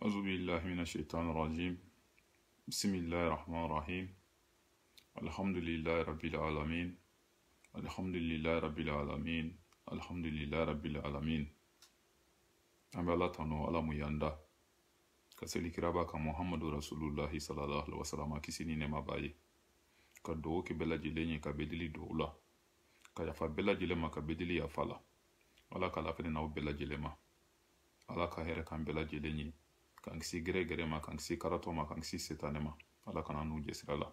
أعوذ بالله من الشيطان الرجيم بسم الله الرحمن الرحيم الحمد لله رب العالمين الحمد لله رب العالمين الحمد لله رب العالمين أما لا تنو على مياندا كسلك ربك محمد رسول الله صلى الله عليه وسلم كسيني نما باي كدو كبلا جلني كبدلي دولا كيافا بلا جلما كبدلي يافلا ولا كلا فين ناو بلا جلما ألا كهرك أم بلا جلني k'an kisi gɛrɛ ma k'an kisi karatɔ ma k'an kisi setanɛ ma ala kana n'u jɛsira la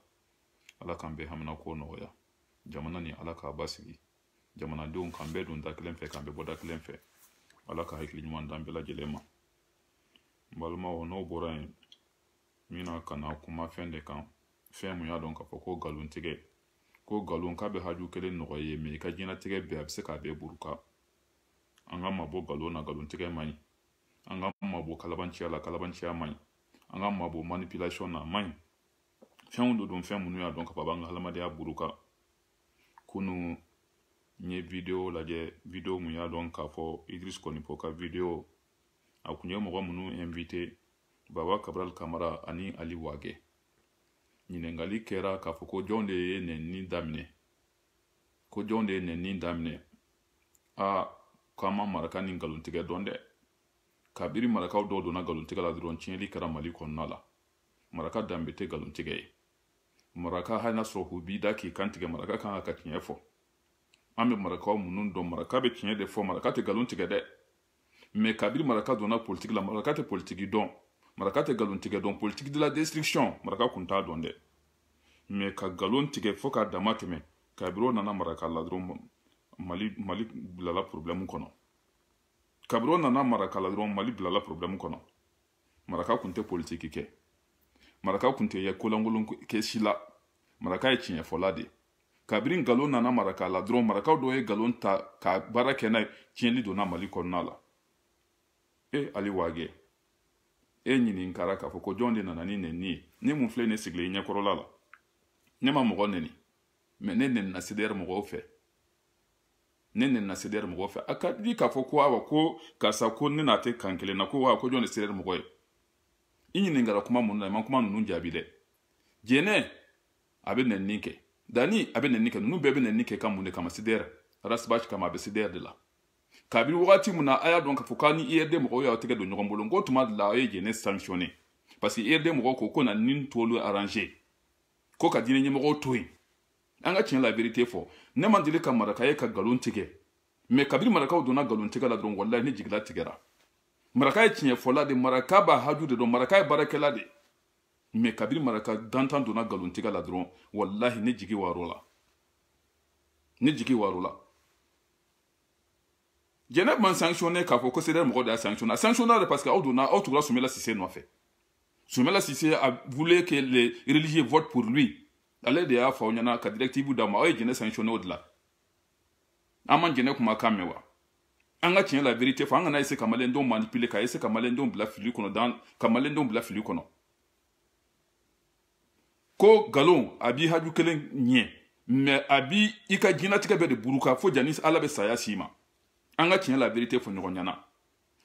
ala k'an bɛɛ hamina nɔgɔya jamana ni ala k'a basigi jamanadenw k'an bɛɛ don da kelen fɛ k'an bɛɛ bɔ da fɛ ala ka hakili dan bɛɛ lajɛlen ma n balimaw n'o bɔra yen min na ka na kuma fɛn de kan fɛn mun y'a dɔn k'a fɔ ko galontigɛ ko galon k'a bɛ haju kelen nɔgɔ ye mɛ i ka diɲɛnatigɛ bɛɛ a bɛ se k'a bɛɛ buruka an ka mabɔ galon na galontigɛ man ɲi anga mabo mabɔ ala la ya mai anga mabo manipulation na mai ɲi fɛnw de don fɛn minnu y'a don kapa banga an ka hadamadenya kunu nye ye video lajɛ video mun y'a don k'a fɔ idris kɔnipo ka video a kun ye mɔgɔ minnu invite baba kabral kamara ani ali wage ɲiningali kɛra k'a fɔ ko jɔn de ye nɛnini daminɛ ko jɔn de ye nɛnini daminɛ a k'an ma maraka ni nkalontigɛ dɔn dɛ kabiri marakaw dɔw donna galontigɛ la dɔrɔn tiɲɛli kɛra mali kɔnɔna la maraka danbe tɛ galontigɛ ye maraka hali n'a sɔrɔ k'u b'i da k'i kan maraka kan ka ka tiɲɛ fɔ an bɛ marakaw minnu dɔn maraka bɛ tiɲɛ de fɔ maraka tɛ galon dɛ mɛ kabiri maraka donna politiki la maraka tɛ politiki dɔn maraka tɛ galon tigɛ dɔn politiki de la destruction maraka kun t'a dɔn dɛ mɛ ka galon tigɛ fɔ k'a dama tɛmɛ kabiri o nana maraka la dɔrɔn mali mali bilala problème kɔnɔ kabiro nana maraka la dɔrɔn mali bilala porobilɛmu kɔnɔ maraka kun tɛ politiki kɛ maraka kun tɛ yɛ kolankolon kɛ si la maraka ye tiɲɛfɔla de kabiri ngalon nana maraka la dɔrɔn marakaw dɔ ye ngalon ta ka baara kɛ n'a ye tiɲɛli donna mali kɔnɔna la e ali waage e ɲininkara k'a fɔ ko jɔn de nana ni nɛni ye ne mun filɛ ne sigilen ɲɛkɔrɔla la ne ma mɔgɔ nɛni mɛ ne nɛnina sedeyɛri mɔgɔw fɛ ne nɛnina sediyari mɔgɔ fɛ a ka di k'a fɔ ko awa ko karisa ko ne n'a tɛ kan kelen na ko wa ko jɔn de sediyari mɔgɔ ye i ɲiningara kuma mun na i ma kuma ninnu jaabi dɛ jɛnɛ a bɛ nɛni kɛ dani a bɛ nɛni kɛ ninnu bɛɛ bɛ nɛni kɛ ka mun de kama sediyari rasibasi kama a bɛ sediyari de la kabini wagati mun na a y'a dɔn k'a fɔ k'a ni ird mɔgɔw y'aw tɛgɛ don ɲɔgɔn bolo n ko tuma de la aw ye jɛnɛ sanctionné parce que ird mɔgɔw ko ko na ni tolu arranger ko ka diinɛ ɲɛmɔgɔw to yen an ka la liberté fɔ ne ma deli maraka ye ka galon tigɛ mɛ kabiri marakaw donna galon tigɛ la dɔrɔn wallahi ne jigila tigɛra maraka ye tiɲɛ de maraka b'a de dɔn maraka ye baarakɛla de mɛ kabiri maraka dantan donna galon tigɛ la dɔrɔn wallahi ne jigi waro ne jigi waro la man sanctionné k'a fɔ ko sedɛr mɔgɔ de y'a sanctionné a sanctionné de parce que aw donna aw tugura sumɛla sise nɔfɛ sumɛla sise a voulait que les religieux votent pour lui ale de y'a fɔ aw ɲɛna ka directives d'aw ma aw ye jɛnɛ sanctionné o de la an man jɛnɛ kumakan mɛn wa an ka tiɲɛ la vérité fɔ an kana essayer ka maliyɛndenw manipuler ka essayer ka maliyɛndenw bila fili kɔnɔ dan ka maliyɛndenw bila fili kɔnɔ ko nkalon a b'i haju kelen ɲɛ mɛ a b'i i ka jinɛlatigɛ bɛɛ de buruka fo janni ala bɛ saya s'i ma an ka tiɲɛ la vérité fɔ ɲɔgɔn ɲɛna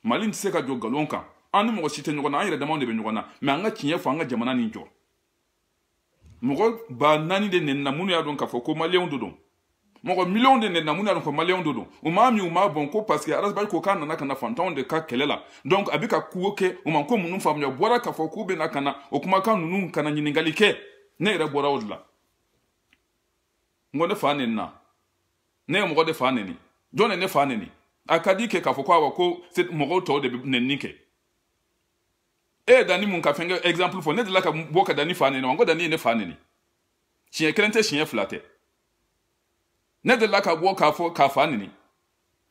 mali tɛ se ka jɔ nkalon kan an ni mɔgɔ si tɛ ɲɔgɔn na an yɛrɛ damaw de bɛ ɲɔgɔn na mɛ an ka tiɲɛ fɔ an ka jamana nin jɔ mɔgɔ ba naani de nɛnina minnu y'a dɔn k'a fɔ ko maliyɛnw de don mɔgɔ miliyɔn de nɛnina minnu y'a dɔn k'a fɔ maliyɛnw de don u m'a min u m'a bɔn ko parce que arasibali ko k'a nana ka na fantanw de ka kɛlɛ la donc a bɛ ka ko kɛ u ma ko minnu faamuya u bɔra k'a fɔ k'u bɛ na ka na o kumakan ninnu ka na ɲininkali kɛ ne yɛrɛ bɔra o de la n ko ne fa nɛnina ne ye mɔgɔ de fa nɛni jɔn de ne fa nɛni a ka di kɛ k'a fɔ ko awɔ ko mɔgɔw tɔw de bɛ nɛni kɛ e dani mun ka exemple fɔ ne delila ka bɔ eh, ah, ka dani fa nɛni wa n ko dani ye ne fa nɛni siɲɛ kelen tɛ siɲɛ fila tɛ ne delila ka bɔ k'a fɔ k'a fa nɛni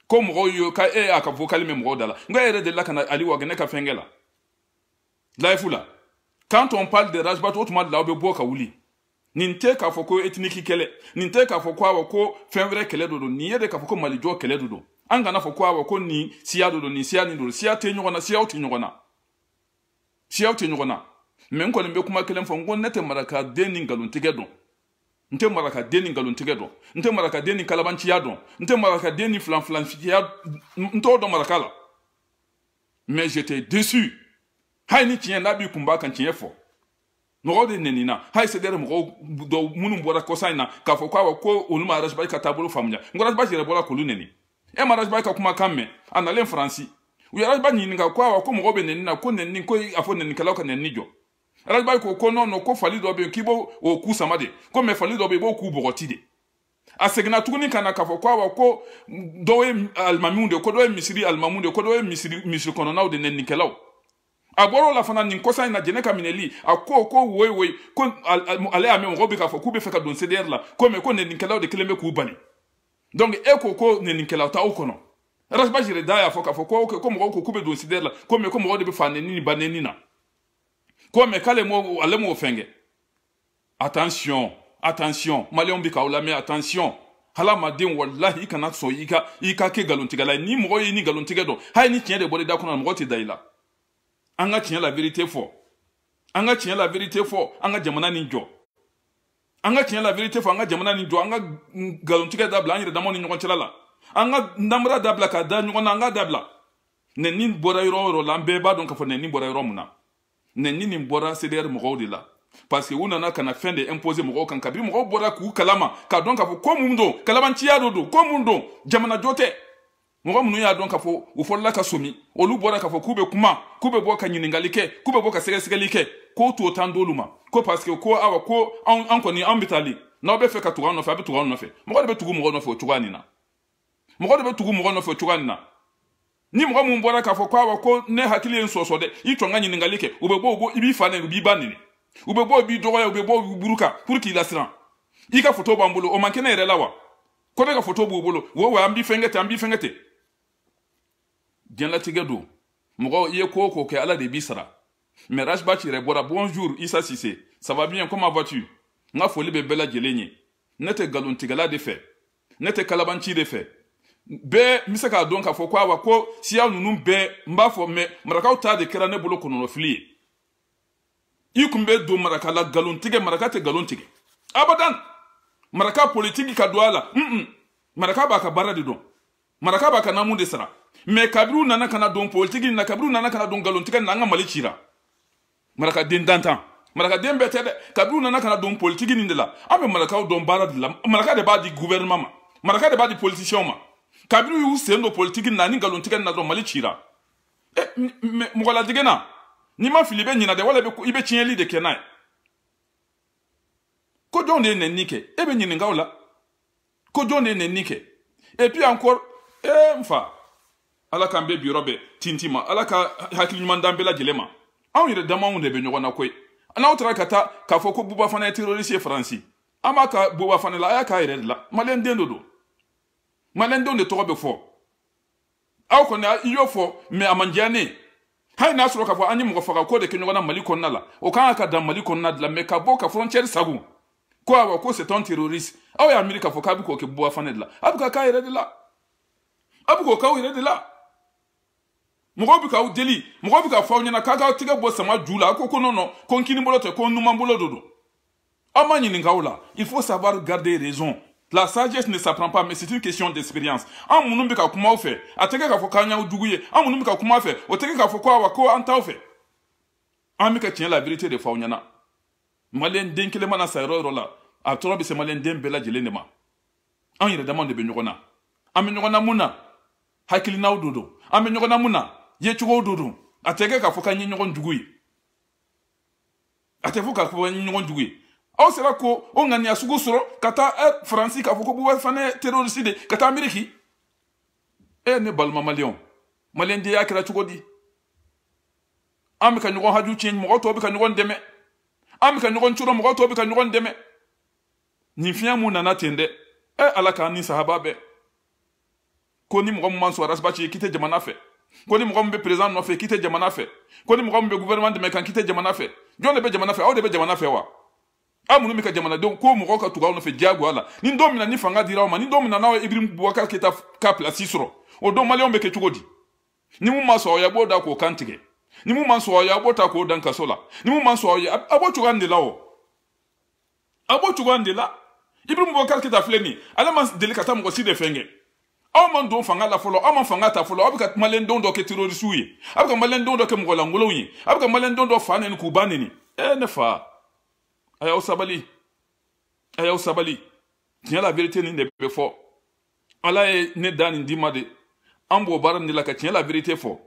ko mɔgɔw y'o ka e y'a ka fɔ k'ale mɔgɔw da la n ko e yɛrɛ delila ka na ali wagɛ ne ka la life la quand on parle de rajbat o tuma de la aw bɛ bɔ ka wuli nin tɛ k'a fɔ ko etiniki kɛlɛ nin tɛ k'a fɔ ko awɔ ko fɛn wɛrɛ kɛlɛ do don nin ye de k'a fɔ ko malijɔ kɛlɛ do don an kana fɔ ko awɔ ko nin siya do don nin siya nin do don siya tɛ ɲɔgɔn na siyaw tɛ ɲɔgɔn na siyaw tɛ ɲɔgɔn na mɛ n kɔni bɛ kuma kelen fɔ n ko ne tɛ marakaden ni nkalontigɛ dɔn n tɛ marakaden ni nkalontigɛ dɔn n tɛ marakaden ni kalabanciya dɔn n tɛ marakaden ni filanfilanciya n t'o dɔn maraka la mɛ j'étais déçu hali ni tiɲɛ n'a b'i kun b'a kan tiɲɛ fɔ mɔgɔw de nenina hali sedɛrɛ mɔgɔw dɔ minnu bɔra kɔsa in na k'a fɔ ko awɔ ko olu ma arazibaji ka taabolo faamuya n ko arazibaji yɛrɛ bɔra k'olu neni e ma arazibaji ka kumakan mɛn a nalen faransi u ye alaji ba ɲininka ko awa ko mɔgɔ bɛ na ko nɛni ko afo fɔ kala ka nɛni jo alaji ba ko ko nɔnɔ ko fali dɔ bɛ yen k'i b'o o ku sama de ko mɛ fali dɔ bɛ b'o ku bɔgɔti de a seginna tuguni ka na kwa fɔ ko almamunde ko doe ye almamunde de ko dɔw ye misiri ko dɔw ye misiri misiri kɔnɔnaw de nɛnikɛlaw a bɔr'o la fana ni nkosa ina jeneka mineli ako ko ko woyi woyi ko ale y'a mɛn mɔgɔw bɛ k'a fɔ k'u bɛ fɛ ka don cdr la ko mɛ ko nɛnikɛlaw de kelen bɛ k'u bali donc e ko ko nɛnikɛlaw t'aw kɔnɔ rasiba yɛrɛ da y'a fɔ k'a fɔ ko ko mɔgɔw ko k'u bɛ don sidɛri la ko mɛ ko mɔgɔw de bɛ fa nɛni ni ba nɛni na ko mɛ k'ale m'o ale m'o fɛn kɛ attention attention maliyɛnw bɛ k'aw lamɛn attention halamaden walahi i kana sɔn i ka i ka kɛ nkalontigɛla ye ni mɔgɔ y'i ni nkalontigɛ dɔn hali ni tiɲɛ de bɔra i da kɔnɔ mɔgɔ tɛ da i la an ka tiɲɛ la verite fɔ an ka tiɲɛ la verite fɔ an ka jamana nin jɔ an ka tiɲɛ la verite fɔ an ka jamana nin jɔ an ka nkalontigɛ dabila an yɛrɛ damaw ni ɲɔgɔn cɛla la an ka namara dabila k'a da ɲɔgɔn na an ka dabila nɛni bɔra yɔrɔ o yɔrɔ la an bɛɛ b'a dɔn k'a fɔ nɛni bɔra yɔrɔ mun na nɛni nin bɔra cdr mɔgɔw de la parce que u nana ka na fɛn de impose mɔgɔw kan kabini mɔgɔw bɔra k'u kalama k'a dɔn k'a fɔ ko mun don kalabanciya de don ko mun don jamanajɔ tɛ mɔgɔ minnu y'a dɔn k'a fɔ u fɔlɔla ka somi olu bɔra k'a fɔ k'u bɛ kuma k'u bɛ bɔ ka ɲiningali kɛ k'u bɛ bɔ ka sɛgɛsɛgɛli kɛ k'o t'o tan d'olu ma ko parce que ko awa ko an kɔni an bɛ taali n'aw bɛ fɛ ka tugu an nɔfɛ a bɛ tugu an nɔfɛ mɔgɔ de bɛ tugu mɔgɔ nɔfɛ o cogoya nin na mɔgɔ de bɛ tugu mɔgɔ nɔfɛ cogoya nin na ni mɔgɔ min bɔra k'a fɔ ko awa ko ne hakili ye n sɔsɔ dɛ i tɔ n ka ɲininkali kɛ u bɛ bɔ ko i b'i fa nɛni u b'i ba nɛni u bɛ bɔ u b'i dɔgɔya u bɛ bɔ u buru kan pour k'i lasiran i ka foto b'an bolo o man kɛnɛ yɛrɛ la wa ko ne ka foto b'u bolo wo wa an b'i fɛnkɛ ten an b'i fɛnkɛ ten diɲɛlatigɛ don mɔgɔ i ye ko o ko kɛ ala de b'i sara mɛ rajbach yɛrɛ bɔra bonjour isa sise ça va bien comment vas tu n ka foli bɛ bɛɛ lajɛlen ye ne tɛ galontigɛla de fɛ ne tɛ kalabanci de fɛ bɛɛ n be se k'a dɔn k'a fɔ ko awa ko siya nunu bɛɛ n b'a fɔ mɛ marakaw ta de kɛra ne bolo kɔnɔnɔfili ye i kun be don maraka la galon tigɛ maraka tɛ galon tigɛ abadan maraka politiki ka don a la mm maraka b'a ka baara de dɔn maraka b'a ka namu de sara mɛ kabiriw nana kana don politiki na kabiriw nana kana don galon tigɛ na an ka mali cira marakaden dantan marakaden bɛɛ tɛ dɛ kabiriw nana kana don politiki nin de la an be marakaw dɔn baara de la maraka de b'a di guvɛrɛnɛman ma maraka de b'a di politisiyɛnw ma kabini y'u sen don politiki na ni nkalontigɛ na dɔrɔn mali cira e eh, mɔgɔ ladigɛ na n'i ma fili i bɛ ɲina dɛ wala i bɛ tiɲɛli de kɛ n'a ye ko jɔn de ye nɛni kɛ e bɛ ɲininka o la ko jɔn de ye nɛni kɛ et puis encore ee eh, n fa ala k'an bɛ biyɔrɔ bɛɛ tinti ma ala ka hakiliɲuman dan bɛɛ lajɛlen ma anw yɛrɛ damaw de bɛ ɲɔgɔn na koyi n'aw taara ka taa k'a fɔ ko buba fana ye terorisi ye faransi an b'a ka buba fana la a y'a k'a yɛrɛ de la maliyɛn den de don malidenw de tɔgɔ bɛ fɔ aw kɔni i y'o fɔ mɛ a man diya ne hali n'a sɔrɔ k'a fɔ an ye mɔgɔ faga ko de kɛ ɲɔgɔn na mali kɔnɔna la o kan ka ka dan mali kɔnɔna de la mɛ ka bɔ ka frontière sago ko awɔ ko c'est un terroriste aw y'a miiri k'a fɔ k'a bɛ k'o kɛ buwafane de la a bɛ ka k'a yɛrɛ de la a bɛ k'o k'aw yɛrɛ de la mɔgɔw bɛ k'aw deli mɔgɔw bɛ k'a fɔ aw ɲɛna k'a k'aw tɛgɛ bɔ sama ju la a ko ko nɔnɔ ko n kinibolo tɛ ko n numanbolo de don aw ma ɲininka aw la il faut savoir garder raison La sagesse ne s'apprend pas, mais c'est une question d'expérience. An minnu bɛ ka kuma aw fɛ, a tɛ kɛ k'a fɔ k'an y'aw jugu ye. An minnu bɛ ka kuma aw fɛ, o tɛ kɛ k'a fɔ ko awa ko an t'aw fɛ. An bɛ ka tiɲɛ la vérité de fɔ aw ɲɛna. Maliyɛn den kelen mana sa yɔrɔ o yɔrɔ la, a tɔɔrɔ bɛ se maliyɛn den bɛɛ lajɛlen de ma. An yɛrɛ damaw de bɛ ɲɔgɔn na. An bɛ ɲɔgɔn na mun na? Hakilinaw de don. An bɛ ɲɔgɔn na mun na? Yecogow de don. A tɛ kɛ k'a fɔ k'an ye ɲɔgɔn jugu ye. A tɛ fɔ k'a fɔ k'an ye ɲɔgɔn jugu ye. aw sera ko o ŋaniya sugu sɔrɔ ka taa eh, faransi k'a fɔ ko buba fana ye terorisi de ka taa ameriki e ne balima maliyɛnw maliyɛndenya kɛra cogo di an bɛ ka ɲɔgɔn haju tiɲɛ mɔgɔ tɔw bɛ ka ɲɔgɔn dɛmɛ an bɛ ka ɲɔgɔn coro mɔgɔ tɔw bɛ ka ɲɔgɔn dɛmɛ nin fiɲɛ mun nana ten dɛ e ala k'an ni sahaba bɛɛ ko ni mɔgɔ min ma sɔn arasibaci ye k'i tɛ jamana fɛ ko ni mɔgɔ min bɛ perezan nɔfɛ k'i tɛ jamana fɛ ko ni mɔgɔ min bɛ guvɛrɛman dɛmɛ kan k'i tɛ jamana fɛ jɔn de bɛ jamana fɛ aw de bɛ jamana fɛ wa amunu ah, minnu bɛ ka jamanadenw ko mɔgɔw ka tugu aw nɔfɛ diyagoya la ni don min na ni fanga dira aw ma ni don min na n'aw ye ibirimu bubakar keyita ka pilasi sɔrɔ o don maliyɛnw bɛ kɛ cogo di ni mun ma sɔn aw ye a b'o da k'o kan tigɛ ni mun ma sɔn aw ye a b'o ta k'o dan kaso la ni mun ma sɔn aw ye a b'o cogoya de la o a b'o cogoya in de la ibirimu bubakar keyita filɛ nin ye ale ma deli ka taa mɔgɔ si de fɛn kɛ aw ma don fanga la fɔlɔ aw ma fanga ta fɔlɔ aw bɛ ka maliyɛndenw dɔ kɛ terorisiw ye aw bɛ ka maliyɛndenw dɔ kɛ mɔgɔlankolonw ye aw bɛ ka maliyɛndenw dɔ fa nɛni k'u ba nɛni ee eh, ne fa a y'aw sabali a y'aw sabali tiɲɛ la verite nin de bɛ fɔ ala ye ne da nin d'i ma de an b'o baara nin de la ka tiɲɛ la verite fɔ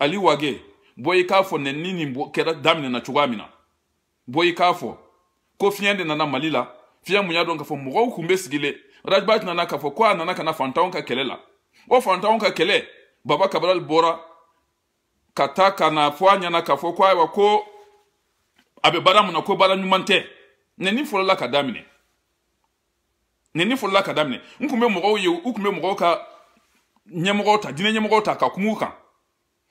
ali wage bɔ i k'a fɔ nɛ ni nin kɛra daminɛna cogoya min na bɔ i k'a fɔ ko fiɲɛ de nana mali la fiɲɛ mun y'a dɔn k'a fɔ mɔgɔw kun bɛ sigilen rajbat nana k'a fɔ ko a nana ka na fantanw ka kɛlɛ la o fantanw ka kɛlɛ baba kabarali bɔra ka taa ka na fɔ a ɲɛna k'a fɔ ko ayiwa ko a bɛ baara mun na ko baara ɲuman tɛ nɛni fɔlɔla ka daminɛ nɛni fɔlɔla ka daminɛ n kun bɛ mɔgɔw ye u kun bɛ mɔgɔw ka ɲɛmɔgɔ ta diinɛ ɲɛmɔgɔ ta ka kum'u kan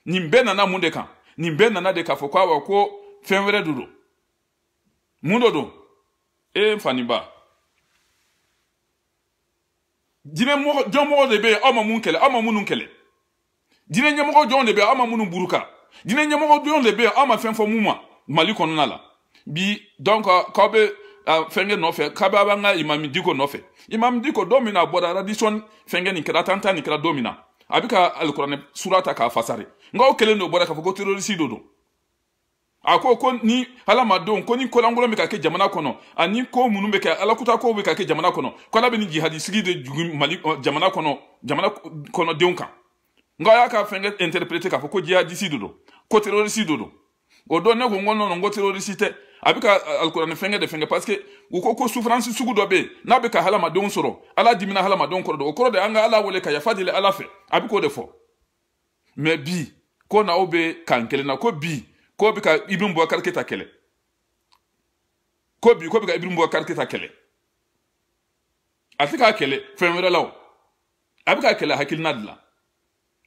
nin bɛɛ nana mun de kan nin bɛɛ nana de k'a fɔ ko awa ko fɛn wɛrɛ de don mun dɔ don e n faniba diinɛ mɔgɔ jɔn mɔgɔ de bɛ yen aw ma mun kɛlɛ aw ma minnu kɛlɛ diinɛ ɲɛmɔgɔ jɔn de bɛ yen aw ma minnu buruka diinɛ ɲɛmɔgɔ jɔn de bɛ yen aw ma fɛn fɔ mun ma mali kɔnɔna la bi donc k'aw bɛ fɛnkɛ nɔfɛ k'a bɛ an ka imami diko nɔfɛ imami diko don min na a bɔra radisɔn fɛnkɛ nin kɛra tan tan nin kɛra don min na a bɛ ka alikuranɛ sura ta k'a fasa de nka o kelen de bɔra k'a fɔ ko terorisi de don a ko ko ni hadamadenw ko ni kolankolon bɛ ka kɛ jamana kɔnɔ ani ko minnu bɛ kɛ alakuta kow bɛ ka kɛ jamana kɔnɔ ko ala bɛ nin jihadi sigi de jigin mali uh, jamana kɔnɔ jamana kɔnɔdenw kan nka a y'a ka fɛnkɛ interprete k'a fɔ ko jihadisi de don ko terorisi de don o don ne ko n ko nɔnɔ n ko terorisi tɛ a bɛ ka alikuranɛ fɛngɛ de fɛngɛ parce que u ko ko souffrance sugu dɔ bɛ yen n'a bɛ ka hadamadenw sɔrɔ ala dimina hadamadenw kɔrɔ dɔ o kɔrɔ de an ka ala wele ka yafa deli ala fɛ a bɛ k'o de fɔ mɛ bi ko n'aw bɛ kan kelen na ko bi ko bɛ ka ibn bubakar keta kɛlɛ ko bi ko bɛ ka ibn bubakar keta kɛlɛ a tɛ k'a kɛlɛ fɛn wɛrɛ la o a bɛ k'a kɛlɛ hakilina de la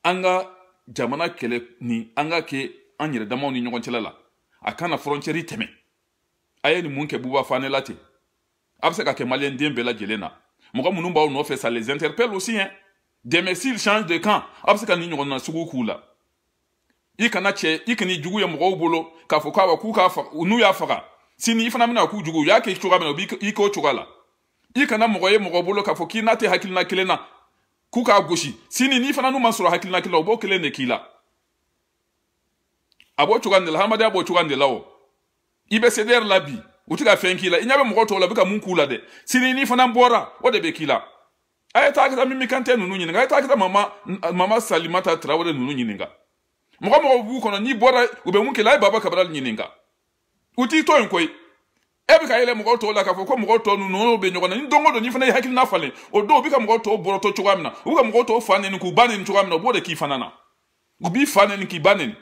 an ka jamana kɛlɛ ni an ka kɛ an yɛrɛ damaw ni ɲɔgɔn cɛla la a kana frontière tɛmɛ a ye nin mun kɛ buba fanela ten a bɛ se ka kɛ maliyɛnden bɛɛ lajɛlen na mɔgɔ minnu b'aw nɔfɛ ça les interpelle aussi hein dɛmɛ s'il change de camp a bɛ se ka nin ɲɔgɔn sugu k'u la i kana cɛ i kana jugu ye mɔgɔw bolo k'a fɔ k'a k'u k'a y'a faga sini i fana bɛna k'u jugu u y'a kɛ cogoya min na k'o cogoya la i kana mɔgɔ ye mɔgɔ bolo k'a fɔ k'i n'a tɛ hakilina kelen na k'u k'a gosi sini n'i fana n'u ma sɔrɔ hakilina kelen na u b'o kelen de k'i la a b'o cogoya de la hadamadenya b'o cogoya de la o i bɛ sedeyɛri labi bi u tɛ ka fɛn k'i la i ɲɛ bɛ mɔgɔ tɔw la u ka mun k'u la dɛ sini n'i fana bɔra o de bɛ k'i la a ye taa kita mimi kante nunu ɲininka a ye taa kita mama mama salimata tarawele ninnu ɲininka mɔgɔ mɔgɔ b'u kɔnɔ n'i bɔra u bɛ mun k'i la a ye baba kabarali ɲininka u t'i to yen koyi e bɛ ka yɛlɛ mɔgɔ tɔw la k'a fɔ ko mɔgɔ tɔw ninnu n'o bɛ ɲɔgɔn na ni dongo o don n'i fana ye hakilina falen o don u bɛ ka mɔgɔ tɔw bɔrɔtɔ cogoya min na u bɛ ka mɔgɔ tɔw fa nɛni k'u ba nɛni cogoya min na u b'o de k'i fana na u b'i fa nɛni k'i ba nɛni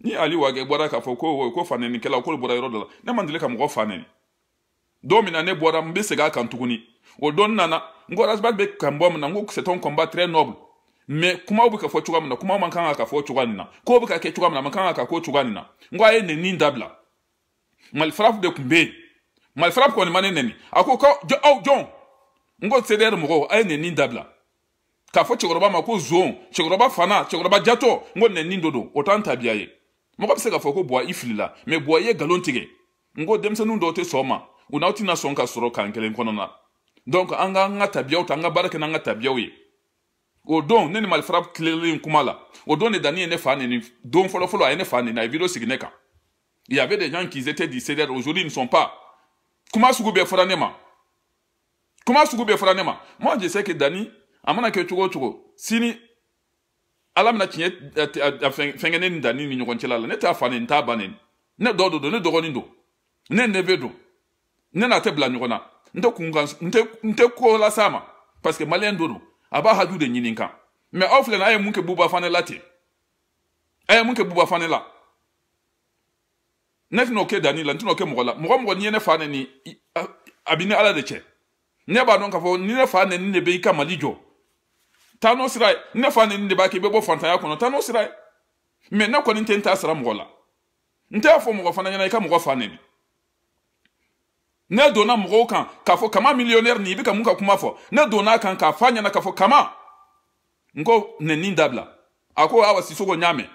ni ali wage bora k'a fɔ ko ko fanɛnikɛla k'olu bɔra yɔrɔ dɔ la ne ma deli ka mɔgɔ fanɛni don min na ne bora mbe se ga a kan tuguni o don nana ngo ras rasbad be kan bɔ na ngo se ton combat très noble mais kuma obuka fo chuga na kuma man kan ka fo chuga nin na ko obuka ke chuga na man kan ka k'o chuga nin na ngo ko ne ni ndabla mal fraf de kumbe mal fraf ko kɔni mane ne nɛni a ko aw ngo se der mo ko a ne ni ndabla k'a fɔ cɛkɔrɔba ma ko zon cɛkɔrɔba fana cɛkɔrɔba jatɔ n ko nɛni dɔ don o t'an tabiya mɔgɔ be se k'a fɔ ko buwa i filila mɛ buwa i ye galon tigɛ n ko denmisɛninw dɔw tɛ sɔn ma u n'aw tɛna sɔn ka sɔrɔ kan kelen kɔnɔna donk an ka an ka tabiyaw ta an ka baara kɛ n'an ka tabiyaw ye o don ne ni malifara kilelen kuma la o don de dani ye ne fa nini don fɔlɔfɔlɔ a ye ne fa nini a ye video sigi ne kan il y avait des gens qui étaient du CDR aujourd'hui ils ne sont pas kuma sugu bɛɛ fɔra ne ma kuma sugu bɛɛ fɔra ne ma moi je sais que dani a mana kɛ cogo o cogo sini ala bɛna tiɲɛ fɛnkɛnen nin da ni ni ɲɔgɔn cɛla la ne t'a fa nin t'a ba nin ne dɔ don don ne dɔgɔnin don ne nebe don ne n'a tɛ bila ɲɔgɔn na n tɛ kun kan n tɛ ko las'a ma parce que maliyɛn don don a b'a haju de ɲini kan mɛ aw filɛ nin a ye mun kɛ buba fanɛ la ten a ye mun kɛ buba fanɛ la ne tɛn'o kɛ dani la n tɛn'o kɛ mɔgɔ la mɔgɔ mɔgɔ n'i ye ne fa nɛni a bɛ ni ala de cɛ ne b'a dɔn k'a fɔ ni ne fa nɛni de bɛ i ka mali jɔ taa n'o sira ye ne fa ni nin de b'a kɛ i bɛ bɔ fantanya kɔnɔ taa n'o sira ye mɛ ne kɔni tɛ n t'a sira mɔgɔ la n t'a fɔ mɔgɔ fana ɲɛna i ka mɔgɔ fa nɛni ne donna mɔgɔw kan k'a fɔ kama miliyɔnɛri nin i bɛ ka mun ka kuma fɔ ne donna a kan k'a fɔ a ɲɛna k'a fɔ kama n ko nɛni dabila a ko awa sisogo n y'a mɛn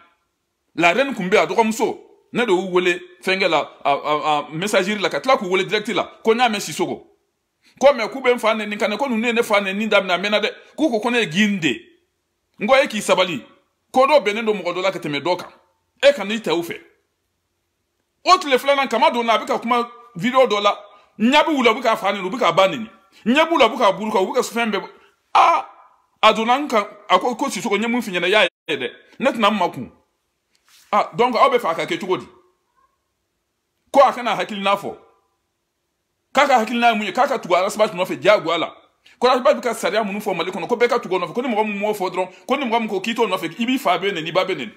la reine kun bɛ a dɔgɔmuso ne de y'u wele fɛnkɛ la a a a messageri la ka tila k'u wele direct la ko n y'a mɛn sisogo kome kube mfane ninkane konu nene fane ninda na mena de kuko kone ginde ngo eki sabali kodo mɔgɔ dɔ la ka tɛmɛ dɔ kan e kan ite ufe o tile filanan kama don na a bɛ ka kuma video dɔ la ɲa bɛ wula u bɛ k'a fa neni u bɛ k'a ba neni ɲɛ b'u la u bɛ k'a buru kan u bɛ ka fɛn bɛɛ a a donna n kan a ko ko sisogo n ye mun f'i ɲɛna i y'a ye dɛ ne tɛna n ma kun a donc aw bɛ fɛ a ka kɛ cogo di ko a kana hakilina fɔ kaka ka hakilina ye mun ye k'a ka tugu alasabati nɔfɛ diyagoya la ko alasabati bɛ ka sariya minnu fɔ mali kɔnɔ ko bɛɛ ka tugu o nɔfɛ ko ni mɔgɔ min m'o fɔ dɔrɔn ko ni mɔgɔ min ko k'i t'o nɔfɛ i b'i fa bɛ nɛni i ba bɛ nɛni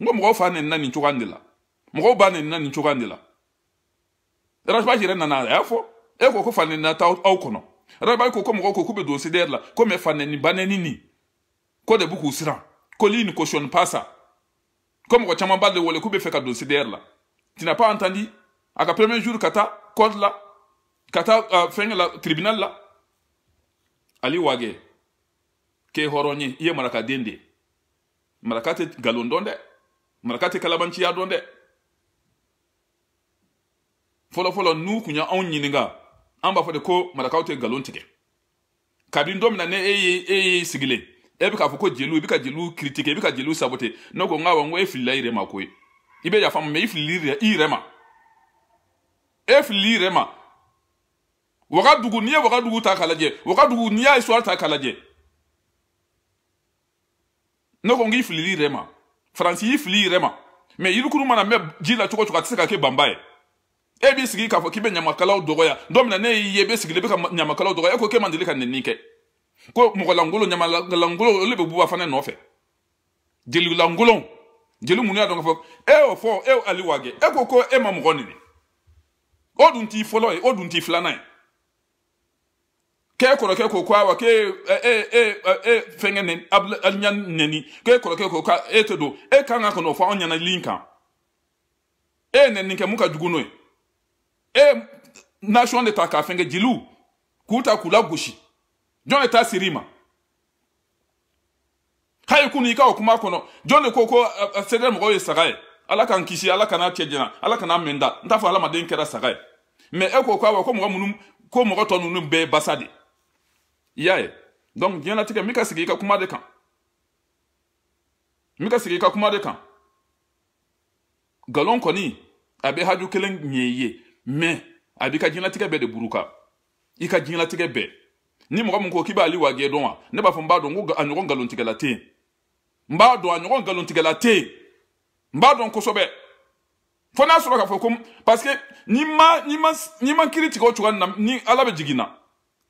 n ko mɔgɔw fa nɛnina nin cogoya de la mɔgɔw ba nɛnina nin cogoya in de la alasabati yɛrɛ nana a y'a fɔ e ko ko fa nɛnina t'aw kɔnɔ alasabati ko ko mɔgɔw ko k'u bɛ don CDR la ko mɛ fa nɛni ba nɛni nin ko de bɛ k'u siran ko li ni caution pas ça ko mɔgɔ caman de wele k'u bɛ fɛ ka don CDR la tu n'as pas entendu a ka premier jour ka taa kɔti la ka taa uh, fɛnkɛ la tribunal la ali wage k'e hɔrɔn ye i ye marakaden de maraka tɛ galon dɔn dɛ maraka tɛ kalabanciya dɔn dɛ fɔlɔfɔlɔ n'u kun y'anw ɲininga an b'a fɔ de ko marakaw tɛ galon tigɛ kabini don min na ne e ye e y'i sigilen e bɛ k'a fɔ ko jeliw i bɛ ka jeliw kiritike i bɛ ka jeliw sabote ne ko n k'a wa n ko e filila i yɛrɛ ma koyi i bɛ yafa n ma mɛ i filila i yɛrɛ ma e filili yɛrɛ ma wagadugu n'i ye wagadugu ta k'a lajɛ wagadugu n'i y'a isuwari ta k'a lajɛ ne ko n k'i filili yɛrɛ ma faransi y'i mana me jila choko cogo cogo ke bambaye ebi sigi kafo kibe nyamakala bɛ ɲamakalaw dɔgɔya na ne yebe sigi lebe ka nyamakala dɔgɔya e ko k'e mandilika nenike ka nenni langolo ko mɔgɔlankolo ɲamalangolo olu bɛ buba fana nɔfɛ jeli munnu y'a dɔn k'a fɔ e y'o fɔ e y'o ali wage e ko ko e o dun t'i fɔlɔ ye o dun t'i filanan ye k'e kɔrɔkɛ ko ko awa k'e e e e fɛngɛ nɛni aliya nɛni k'e kɔrɔkɛ ko k'a e tɛ don e kan ka ka n'o fɔ anw ɲɛna lin kan e ye nɛni kɛ mun ka jugu n'o ye e nasiyɔn de ta k'a fɛngɛ jeliw k'u ta k'u lagosi jɔn de ta siri i ma hali kunu i ka o kuma kɔnɔ jɔn de ko ko sɛdɛ mɔgɔw ye saga ye ala k'an kisi ala kana cɛ janya ala kana mɛn da n t'a fɔ hadamaden kɛra saga ye mɛ e ko ko awɔ ko mɔgɔ minnu ko mɔgɔ tɔ ninnu bɛɛ ye basa de i y'a ye donc diɲɛlatigɛ min ka sigi i ka kuma de kan min ka sigi i ka kuma de kan galon kɔni a bɛ haju kelen ɲɛ i ye mɛ a b'i ka diɲɛlatigɛ bɛɛ de buruka i ka diɲɛlatigɛ bɛɛ ni mɔgɔ min ko k'i b'ale wajɛ dɔn wa ne b'a fɔ n b'a dɔn ko a ɲɔgɔn nkalontigɛla tɛ yen n b'a dɔn a ɲɔgɔn nkalontigɛla tɛ yen mba b'a dɔn kosɛbɛ fo k'a parce que n'i ma n'i ma n'i ma kiri na ni alabe digina,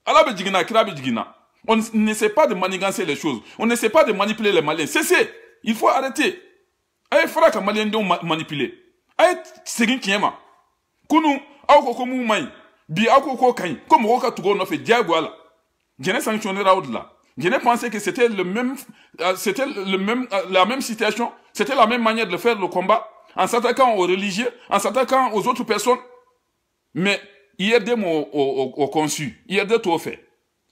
alabe digina ala on ne sait pas de manigancer les choses on ne sait pas de manipuler les maliens c'est. il faut arrêter a ye fara ka maliyendenw manipuler a segin kunu aw ko ko mun mai bi aw ko k'o ka ko mɔgɔw ka tugu no la Guinée pensait que c'était le même, euh, c'était le même, euh, la même situation, c'était la même manière de faire le combat, en s'attaquant aux religieux, en s'attaquant aux autres personnes. Mais, IRDM au, au, au conçu, IRD tout fait.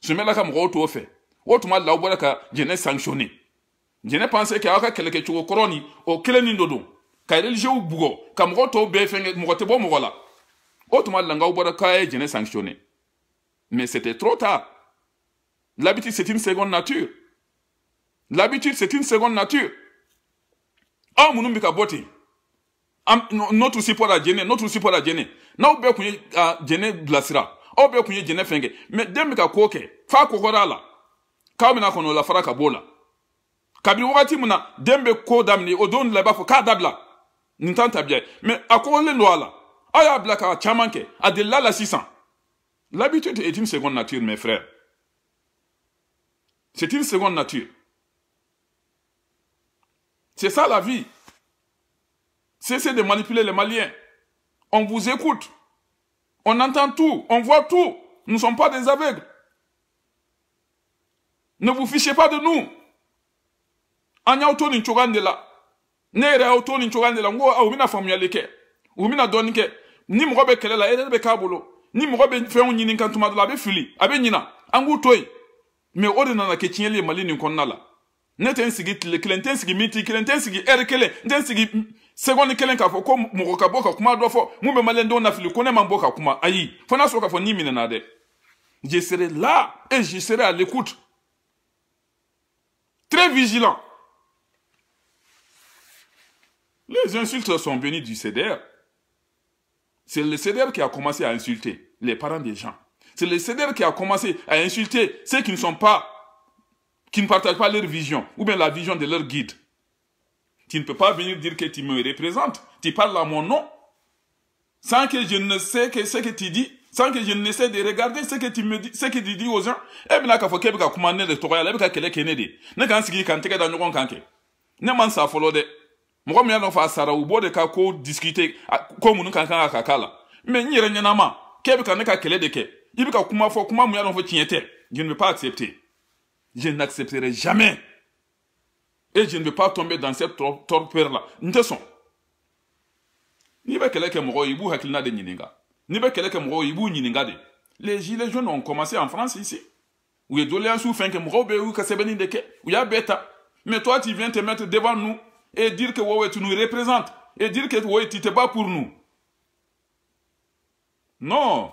Ce mec-là, comme tout fait. Autrement, là, où ka Guinée sanctionné. Guinée pensait qu'il y quelque chose au coroni, au clénin dodo, ka religieux ou bougo, comme tout béfeng, mouatebo mouala. Autrement, là, où ka Guinée sanctionné. Mais c'était trop tard. L'habitude, c'est une seconde nature. L'habitude, c'est une seconde nature. aw minnu bɛ ka bɔ ten n'o t'u si pɔra jɛnɛ n'o t'u si pɔra jɛnɛ n'aw bɛɛ tun ye jɛnɛ bilasira aw bɛɛ tun ye jɛnɛ fɛn kɛ mɛ den bɛ ka ko kɛ f'a kɔkɔra a la k'aw bɛna kɔnɔ o la fara ka b'o la kabini wagati min na den bɛ ko daminɛ o don de la i b'a fɔ k'a dabila nin t'an tabiya ye mɛ a kɔkɔlen don a la aw y'a bila ka caman kɛ a delila la sisan l'habitude est une seconde nature mes frères C'est une seconde nature. C'est ça la vie. Cessez de manipuler les Maliens. On vous écoute. On entend tout. On voit tout. Nous ne sommes pas des aveugles. Ne vous fichez pas de nous. Anya otoni la. Nere otoni nchogandela. Ngo a umina famuyaleke. Umina donike. Ni mrobe kelela. Ede be kabulo. Ni mrobe feon nyini la. Abe fili. Abe nyina. Angu toi. Mais o nana kɛ le malin mali nin kɔnɔna la ne tɛ sigi tile kelen n sigi miti kelen n sigi ɛri kelen n sigi k'a ko kuma ayi fo n'a sɔrɔ k'a n'i je serai là et je serai à l'écoute très vigilant les insultes sont venues du CDR c'est le CDR qui a commencé à insulter les parents des gens c'est le Seigneur qui a commencé à insulter ceux qui ne sont pas, qui ne partagent pas leur vision, ou bien la vision de leur guide. Tu ne peux pas venir dire que tu me représentes, tu parles à mon nom, sans que je ne sais que ce que tu dis, sans que je ne n'essaie de regarder ce que tu me dis, ce que tu dis aux gens. Eh bien, là, il faut commander le toit, là, quand il Tu ne quand il quand il est dans le monde, ne man sa folo de, mɔgɔ min y'a dɔn fa sara u b'o de ka ko discuter ko nous ka kan ka k'a la mɛ n yɛrɛ ɲɛnama k'e bɛ ka ne ka kɛlɛ de kɛ il bɛ ka kuma fɔ kuma mun y'a dɔn je ne vais pas accepter je n'accepterai jamais et je ne vais pas tomber dans cette torpeur là n tɛ n'i bɛ kɛlɛ kɛ mɔgɔw ye i b'u hakilina de ɲininka n'i bɛ kɛlɛ kɛ mɔgɔw ye i b'u de les gilets jaunes ont commencé en France ici Où u ye doléances fɛn que mɔgɔw bɛ que ka sɛbɛnni de kɛ u y'a a Beta. mais toi tu viens te mettre devant nous et dire que ouais tu nous représentes et dire que ouais tu te bats pour nous non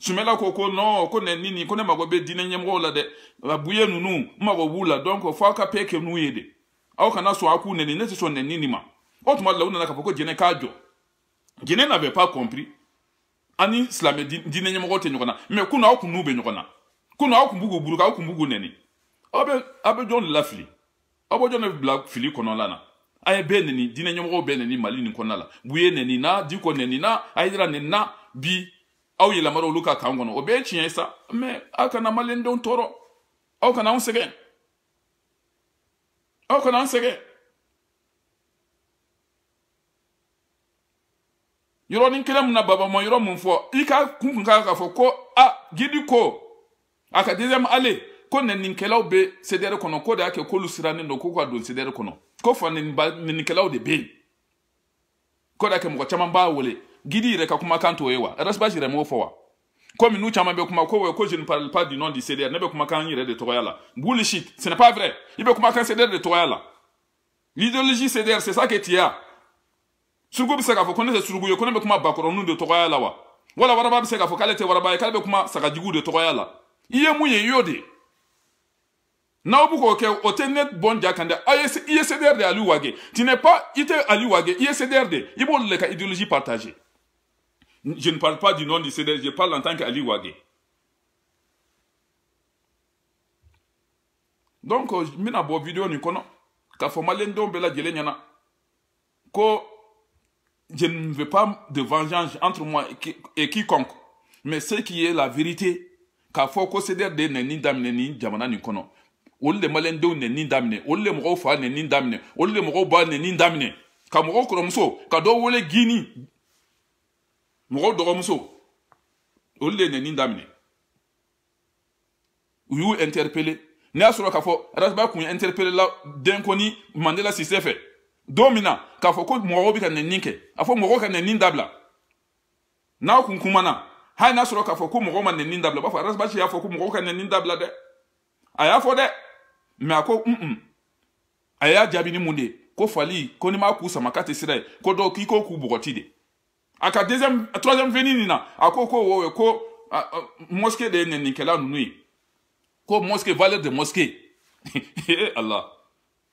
sumela ko ko no ko ne nini ko ne mago be dinɛ ɲɛmɔgɔw la dɛ abuye nunu n mago b'u la donc fɔ aw ka pe kɛ n'u ye de aw kana sɔn a k'u nɛni ne tɛ sɔn nɛni nin ma o tuma la u nana k'a fɔ ko jɛnɛ k'a jɔ jɛnɛ n'avait pas compris ani silamɛ dinɛ ɲɛmɔgɔ tɛ ɲɔgɔn na mais kunu aw kun n'u bɛ ɲɔgɔn na kunu aw kun b'u k'u buruka aw kun b'u k'u nɛni aw bɛ aw bɛ jɔn de lafili aw bɛ jɔn de bila fili kɔnɔna na an ye bɛɛ nɛni dinɛ ɲɛmɔgɔw bɛɛ nɛni mali nin kɔnɔna la buye nɛni na diko nɛni na ayidara nɛni na bi aw yɛlɛmara olu ka kan kɔnɔ o bɛɛ ye tiɲɛ sa mɛ aw kana malidenw tɔɔrɔ aw kana anw sɛgɛn aw kana an sɛgɛn yɔrɔnin kelen min na baba ma yɔrɔ mun fɔ i ka kun kun kan k'a fɔ ko a gidi ko a ka deuxième ale ko nɛninkɛlaw bɛ sedɛri kɔnɔ ko de y'a kɛ k'olu sirannen don k'u ka don sedɛri kɔnɔ ko fa nɛninkɛlaw de bɛ yen ko de y'a kɛ mɔgɔ caman b'a wele gidi reka kuma kanto ewa ye wa arasibasi m'o fowa ko minu chama be kuma ko we ko jin parle pas du nom du CDR ne be kuma kan yire de toyala la bullshit ce n'est pas vrai i kuma kan CDR de toyala la l'idéologie CDR c'est ça que tu as suruku bɛ se fo fɔ ko ne tɛ suruku ye ko ne bɛ kuma bakɔrɔninw de toyala wa wala waraba bɛ se fo fɔ k'ale tɛ waraba ye k'ale bɛ kuma sagajuguw de toyala iye i ye mun ye i k'o ke o tɛ ne bɔn ja kan dɛ aw ye i ye de aliu wage tu n'est pas ite tɛ aliu wage i ye de i le ka idéologie partagée Je ne parle pas du nom du CDS, je parle en tant qu'Ali Wagé. donc n euh, bɛna bɔ video nin kɔnɔ k'a fɔ maliyɛndenw bɛɛ lajɛlen ɲɛna ko je ne veux pas de vengeance entre moi et quiconque mais ce qui est la vérité k'a faut considérer des de d'amener nɛni daminɛ nin jamana On kɔnɔ olu de maliyɛndenw nɛni daminɛ olu de mɔgɔw fa nɛni daminɛ olu de mɔgɔw ba nɛni daminɛ ka mɔgɔw kɔrɔmuso ka dɔ wele gini mɔgɔw dɔgɔmuso olu de ye nɛni daminɛ u y'u ɛntɛripele ne y'a sɔrɔ k'a fɔ arasiba kun ɛntɛripelela denko ni mandela sise fɛ don min na k'a fɔ ko mɔgɔw bɛ ka nɛni kɛ a fɔ mɔgɔw ka nɛni dabila n'aw kun kumana hali n'a sɔrɔ k'a fɔ ko mɔgɔw ma nɛni dabila u b'a fɔ arasiba si y'a fɔ ko mɔgɔw ka nɛni dabila dɛ a y'a fɔ dɛ mɛ a ko un un a y'a jaabi ni mun de ye ko fali ko ni m'a k'u sama k'a tɛ sira ye ko dɔw k'i ko k'u bɔgɔti de. a ka deuxième troisième veni nin na a ko ko wo ko mosquée de ye neninkɛla nunu ye ko mosquée valeur de mosquée eh, ala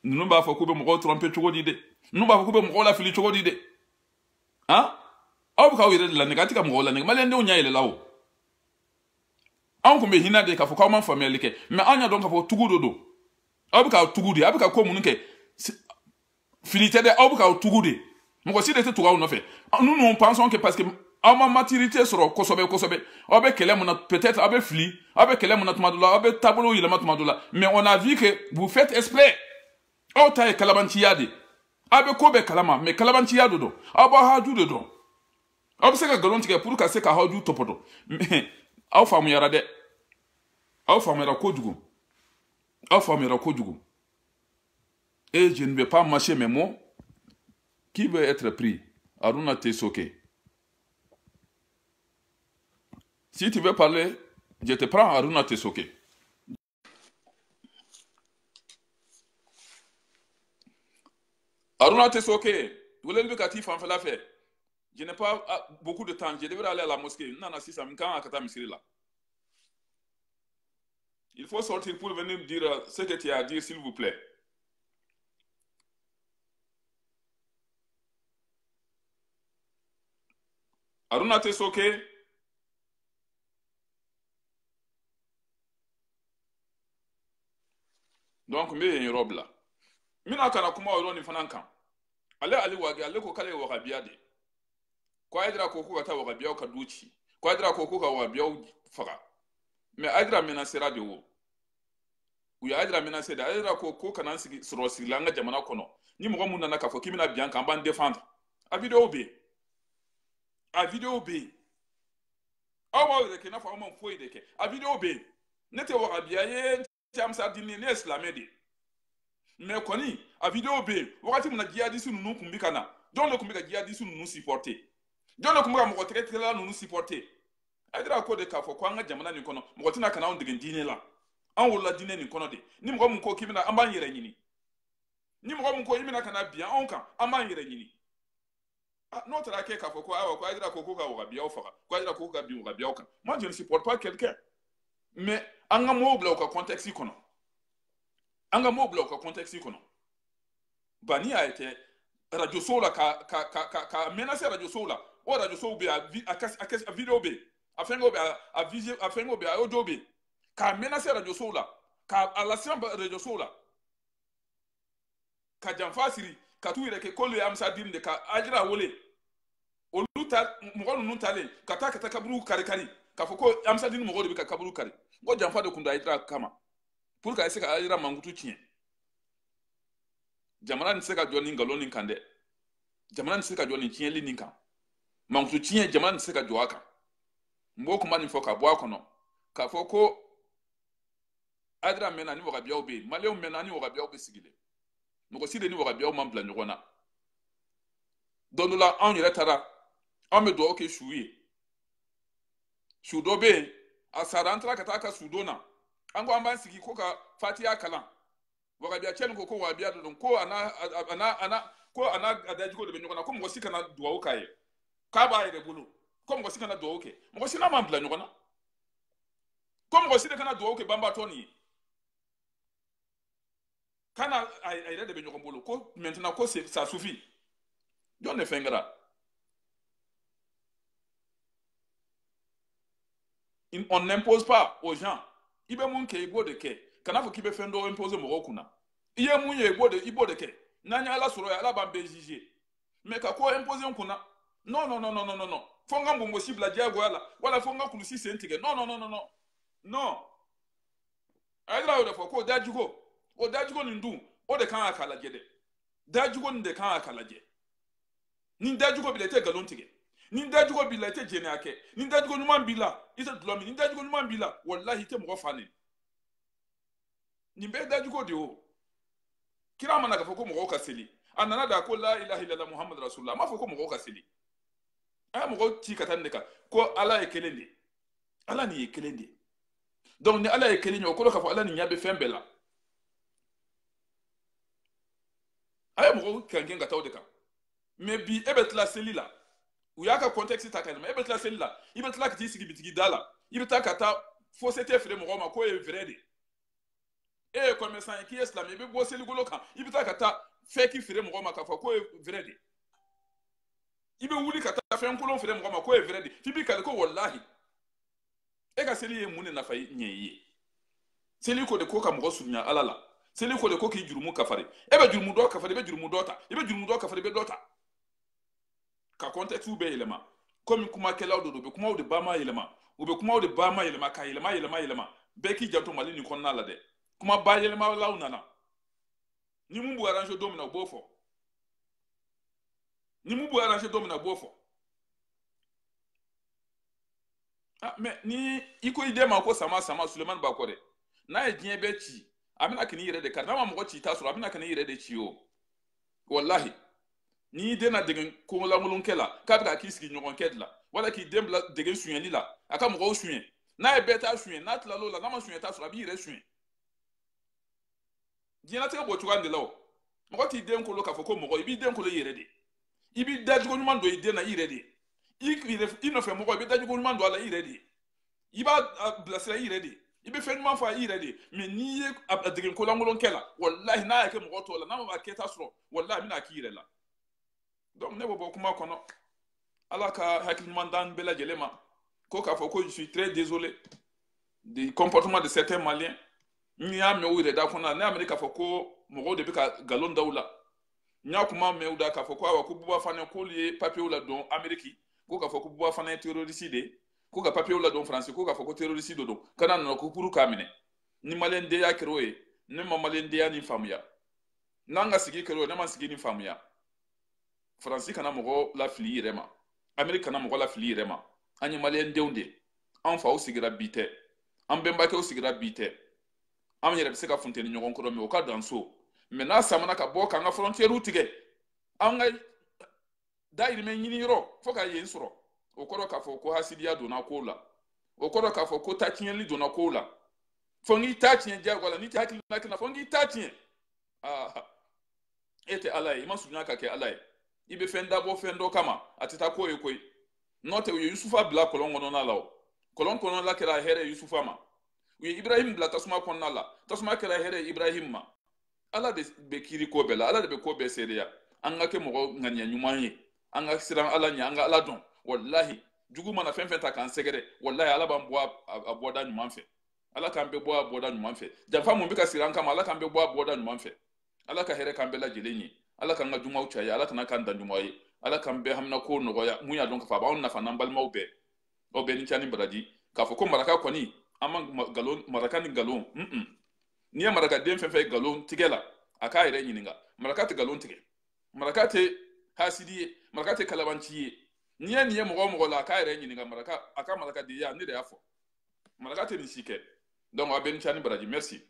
nunu b'a fɔ k'u bɛ mɔgɔw tromper cogo di dɛ nunu b'a fɔ k'u bɛ mɔgɔw lafili cogo di dɛ han aw bɛ k'aw yɛrɛ de lanɛgɛ a tɛ ka mɔgɔw lanɛgɛ maliyɛndenw ɲɛ yɛlɛla o anw kun bɛ hinɛ de k'a fɔ k'aw ma faamuyali kɛ mɛ an y'a dɔn k'a fɔ tugu do don aw bɛ k'a tugu de aw bɛ ka ko minnu kɛ fili tɛ dɛ aw bɛ k'a tugu de mɔgɔ si de tɛ tugu aw nɔfɛ nous pansɔn kɛ parce que aw ah, ma maturité sɔrɔ kosɛbɛ kosɛbɛ avec ah, bɛ ben, kɛlɛ mun peut-être avec bɛ avec aw bɛ kɛlɛ mun na tuma dɔ la aw bɛ taabolo yɛlɛma tuma mais on a vu que vous faites exprès aw ta ye kalabanciya de ye ah, ben, aw mais kalabanciya de don aw b'aw haju de dɔn aw bɛ se ka nkalon tigɛ pour ka se ka haju tɔpɔtɔ mais aw faamuyara dɛ aw faamuyara kojugu aw faamuyara et je ne vais pas mâcher mes mots qui veut être pris Aruna Tesoke. Si tu veux parler, je te prends Aruna Tessoke. Aruna Tesoke. vous voulez le en fait la Je n'ai pas ah, beaucoup de temps, je devrais aller à la mosquée. Non, non, si ça là. Il faut sortir pour venir dire ce que tu as à dire, s'il vous plaît. Aruna tẹ sókè. donc n bɛ yen yɔrɔ bila n bɛna kana kuma o yɔrɔ nin fana kan ale ali wage ale ko k'ale ye wagabiya de ko ayidara ko k'u ka taa wagabiyaw ka du ci ko ayidara ko k'u ka wagabiyaw faga mɛ ayidara mɛna sera de wo u ye ayidara mɛna se de ayidara ko ko kana n sigi sɔrɔ sigila an ka jamana kɔnɔ ni mɔgɔ mun nana k'a fɔ k'i bɛna bin an kan an b'an defan a bɛ yen avide obe ɔwɔ edeke nafa ɔmɔ nfo edeke avide obe ne te wɔ abia ye ntiamsa di ne ne esilame de mɛ kɔni avide obe wagati mun na jihadisi ninnu kun bi ka na jɔn de kun bi ka jihadisi ninnu supporte jɔn de kun bi ka mɔgɔ tɛgɛtigɛla ninnu supporte a ko de k'a fɔ ko an ka jamana nin kɔnɔ mɔgɔ tɛna ka na anw dege diinɛ la an wolola diinɛ nin kɔnɔ de ni mɔgɔ min ko k'i bɛna an b'an yɛrɛ ɲini ni mɔgɔ min ko i bɛna ka na bin anw kan an b'an yɛrɛ ɲini Ah, n'o taara kɛ k'a fɔ ko awa ko a yira ko ko ka wabiyaw faga ko a yira ko ka bin wabiyaw kan moi je ne supporte pas quelqu'un mais an ka mɔɔw bila u contexte kɔnɔ an ka mɔɔw bila u contexte kɔnɔ bani y'a kɛ rajosow la ka ka ka ka ka menace rajosow la o rajosow bɛ yen a a kasi a video bɛ a fɛngɛw bɛ a vise a fɛngɛw bɛ a audio bɛ k'a menace rajosow la k'a a lasiran rajosow la ka janfa ka t'u yɛrɛ kɛ k'olu ye amusa diri de ka ajira wele olu ta mɔgɔ ninnu talen ka taa ka taa kaburu kari kari k'a fɔ ko amusa diri mɔgɔw de bɛ ka kaburu kari n ko janfa de tun do ajira kama pour que a ye se ka ajira mankutu tiɲɛ jamana nin tɛ se ka jɔ nin nkalon nin kan dɛ jamana nin tɛ se ka jɔ nin tiɲɛli nin kan mankutu tiɲɛ jamana nin tɛ se ka jɔ a kan mɔgɔw kun b'a nin fɔ ka bɔ a kɔnɔ k'a fɔ ko adira mɛnna ni wagabiyaw bɛ yen maliyɛnw mɛnna ni wagabiyaw bɛ sigilen mɔgɔ si de ni wagabiyaw man bila ɲɔgɔn na don dɔ la anw yɛrɛ taara anw bɛ dugawu kɛ su ye su dɔ bɛ yen a sara an taara ka taa ka su don na an ko an b'an sigi ko ka fatiya kalan wagabiya cɛ nin ko ko wagabiya de don ko a n'a a n'a a n'a ko a n'a a dajugo de bɛ ɲɔgɔn na ko mɔgɔ si kana dugawu k'a ye k'a b'a yɛrɛ bolo ko mɔgɔ si kana dugawu kɛ mɔgɔ si n'a ma bila ɲɔgɔn na ko mɔgɔ si de kana dugawu kɛ banbatɔ nin ye kana a yɛrɛ de bɛ ɲɔgɔn bolo ko maintenant ko ça suffit jɔn ne fɛn kɛra on n'impose pas aux gens Ibe bɛ mun kɛ i b'o de kɛ kana fɔ k'i bɛ fɛn dɔ impose mɔgɔw kunna i ye mun ye i b'o de i de kɛ n'an ye ala sɔrɔ ye ala b'an bɛɛ mais ka ko impose n kunna non non non non non non fo n ka ngongosi bila diyagoya la wala fo kulusi sen tigɛ non non non non non non a yɛrɛ de fɔ ko dajugo. o dajugo nin dun o de kan ka k'a lajɛ dɛ dajugo nin de kan ka k'a lajɛ nin dajugo b'i la i tɛ nkalon tigɛ nin dajugo b'i la i tɛ jɛnɛya kɛ nin dajugo ɲuman b'i la i tɛ dulɔ min nin dajugo ɲuman b'i la walahi i tɛ mɔgɔ fa nɛni nin bɛɛ dajugo de o kira mana k'a fɔ ko mɔgɔw ka seli a nana da ko la ilaha illallah muhammadu rasulillah a m'a fɔ ko mɔgɔw ka seli a ye mɔgɔw ci ka taa nin de kan ko ala ye kelen de ala nin ye kelen de donc ni ala ye kelen ye o kɔrɔ k'a fɔ ala nin ɲɛ bɛ fɛn bɛɛ la a ye mɔgɔ kɛnkɛn ka taa o de kan mɛ bi e bɛ tila seli la u y'a ka kɔntɛkisi ta ka yɛlɛma e bɛ tila seli la i bɛ tila ka t'i sigi bitigi da la i bɛ taa ka taa fo se tɛ e feere mɔgɔ ma k'o ye vrai de e ye kɔmɛsan ye k'i ye silamɛ i bɛ bɔ seligolo kan i bɛ taa ka taa fɛn k'i feere mɔgɔ ma k'a fɔ k'o ye vrai de i bɛ wuli ka taa fɛn kolon feere mɔgɔ ma k'o ye vrai de f'i b'i kale ko walahi e ka seli ye mun de nafa ɲɛ i ye seli ko de ko ka mɔgɔ surunya ala la seli ko de ko k'i jurumu kafari e bɛ jurumu dɔ kafari i bɛ jurumu dɔ ta i bɛ jurumu dɔ kafari i bɛ dɔ ta ka kɔntɛkisiw bɛɛ yɛlɛma komi kumakɛlaw de don u bɛ kumaw de baama yɛlɛma u bɛ kumaw de baama yɛlɛma ka yɛlɛma yɛlɛma yɛlɛma bɛɛ k'i janto mali nin kɔnɔna la dɛ kuma bayɛlɛmalaw nana ni mun b'u arrange don min na u b'o fɔ ni mun b'u arrange don min na u b'o fɔ ah mais ni i ko i den ma ko sama sama sulemani b'a kɔ dɛ n'a ye diɲɛ bɛɛ ci a bɛna kɛ yɛrɛ de kari e n'a ma mɔgɔ ci i t'a sɔrɔ a bɛna kɛ n'i yɛrɛ de ci o walahi n'i den na dege ko la k'a bɛ ka k'i sigi ɲɔgɔn kɛ de la wala k'i den bila dege sunyɛli la a ka mɔgɔw sunyɛ n'a ye bɛɛ ta sunyɛ n'a tilal'o la n'a ma sunyɛ t'a sɔrɔ a b'i yɛrɛ sunyɛ diɲɛlatigɛ b'o cogoya de la o mɔgɔ t'i den kolo k'a fɔ ko mɔgɔ i b'i den kolo i yɛrɛ de i b'i dajogo ɲuman don i den na i yɛrɛ de i nɔfɛ mɔgɔ i bɛ dajogo ɲuman don a la i yɛrɛ de i b'a bilasira i yɛrɛ de i bɛ fɛn ɲuman fɔ a y'i yɛrɛ de mɛ n'i ye a dege ko lankolon kɛ la walahi n'a y'a kɛ mɔgɔ tɔw la n'a ma kɛta sɔrɔ walahi a bɛna k'i yɛrɛ la donc ne b'o bɔ kuma kɔnɔ ala ka hakili ɲuman d'an bɛɛ lajɛlen ma ko k'a fɔ ko je suis très désolé du comportement de certains maliens n y'a mɛn u yɛrɛ da kɔnɔ ne y'a mɛn k'a fɔ ko mɔgɔw de bɛ ka nkalon da u la n y'a kuma mɛn u da k'a fɔ ko awa ko buba fana k'olu ye papiyew ladon ameriki ko k'a fɔ ko buba ye terorisi de ye ko ka papiyew ladon faransi ko k'a fɔ ko terorisi do don kana nana ko puru k'a minɛ ni maliyɛndenya kɛra o ye ne ma maliyɛndenya nin faamuya n'an ka sigi kɛra o ye ne ma sigi nin faamuya faransi kana mɔgɔ lafili yɛrɛ ma ameriki kana mɔgɔ lafili yɛrɛ ma an ye maliyɛndenw de an faw sigira bi tɛ an bɛnbakɛw sigira bi tɛ an yɛrɛ bɛ se ka funteni ɲɔgɔn kɔrɔ mɛ o ka dan so mɛ n'a samana ka bɔ k'an ka fɔrɔntiyɛriw tigɛ an ka dayirimɛ ɲini yɔrɔ fɔɔ ka yen sɔrɔ o kɔrɔ k'a fɔ ko hasidiya donna ko la o kɔrɔ k'a fɔ ko ta tiɲɛli donna ko la fo n'i ta tiɲɛ diyagoya la n'i tɛ hakilina kɛ na fo n'i ta tiɲɛ aa e tɛ ala ye i ma surunya ka kɛ ala ye i bɛ fɛn dabɔ fɛn dɔ kama a tɛ taa k'o ye koyi n'o tɛ u ye yusufa bila kɔlɔn kɔnɔna la o kɔlɔn kɔnɔna kɛra hɛrɛ yusufa ma u ye ibrahim bila tasuma kɔnɔna la tasuma kɛra hɛrɛ ye ibrahim ma ala de bɛ ko bɛɛ ala de ko bɛɛ seereya an ka kɛ mɔgɔ ŋaniya ɲuman an ka siran ala ɲɛ an ka ala dɔn wallahi jugu mana fɛn fɛn ta k'an sɛgɛrɛ wallahi ala b'an bɔ a bɔda ɲuman fɛ ala k'an bɛ bɔ a bɔda ɲuman fɛ janfa mun bɛ ka siri an kama ala k'an bɛ bɔ a bɔda ɲuman fɛ ala ka hɛrɛ k'an bɛɛ lajɛlen ye ala k'an ka jumaw caya ala kana k'an dan ɲuman ye ala k'an bɛɛ hamina ko nɔgɔya mun y'a dɔn k'a fɔ a b'anw nafa n'an balimaw bɛɛ aw bɛɛ ni ca ni baraji k'a fɔ ko maraka kɔni an ma galon maraka ni galon un n'i ye marakaden fɛn fɛn ye galon tigɛ la a k'a yɛrɛ ɲininka maraka tɛ galon tigɛ maraka tɛ hasidi ye maraka tɛ kalabanci ye n'i ye nin ye mɔgɔ o mɔgɔ la a k'a yɛrɛ ɲininka maraka a ka maraka de ya ne de y'a fɔ maraka tɛ nin si kɛ donc a bɛ ni ca ni baraji merci